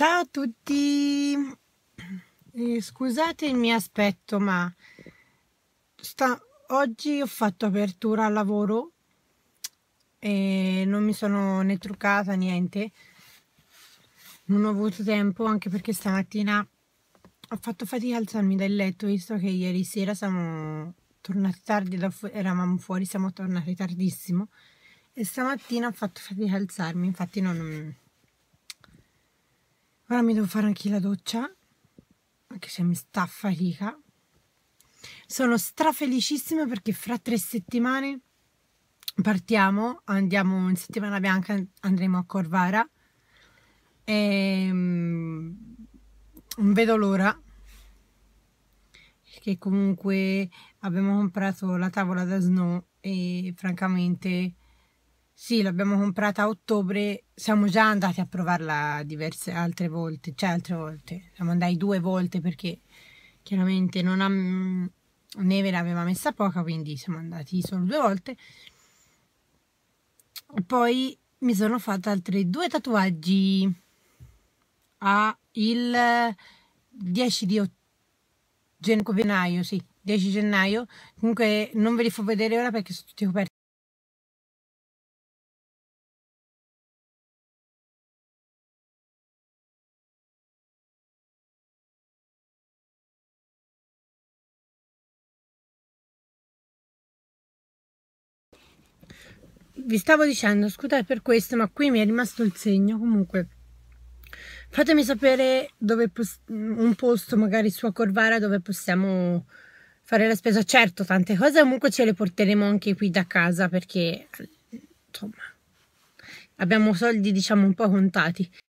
Ciao a tutti, eh, scusate il mio aspetto ma sta... oggi ho fatto apertura al lavoro e non mi sono né truccata niente, non ho avuto tempo anche perché stamattina ho fatto fatica a alzarmi dal letto visto che ieri sera siamo tornati tardi, fu eravamo fuori, siamo tornati tardissimo e stamattina ho fatto fatica a alzarmi, infatti non Ora mi devo fare anche la doccia, anche se mi sta a fatica. Sono strafelicissima perché fra tre settimane partiamo, andiamo in settimana bianca, andremo a Corvara. E, um, non vedo l'ora che comunque abbiamo comprato la tavola da snow e francamente sì, l'abbiamo comprata a ottobre, siamo già andati a provarla diverse altre volte, cioè altre volte, siamo andati due volte perché chiaramente non ha, Neve l'aveva messa poca, quindi siamo andati solo due volte. E poi mi sono fatta altri due tatuaggi a il 10 di gennaio, sì, 10 gennaio. Comunque non ve li fa vedere ora perché sono tutti coperti vi stavo dicendo, scusate per questo, ma qui mi è rimasto il segno. Comunque, fatemi sapere dove un posto, magari su Corvara, dove possiamo fare la spesa. Certo, tante cose comunque ce le porteremo anche qui da casa perché, insomma, abbiamo soldi, diciamo, un po' contati.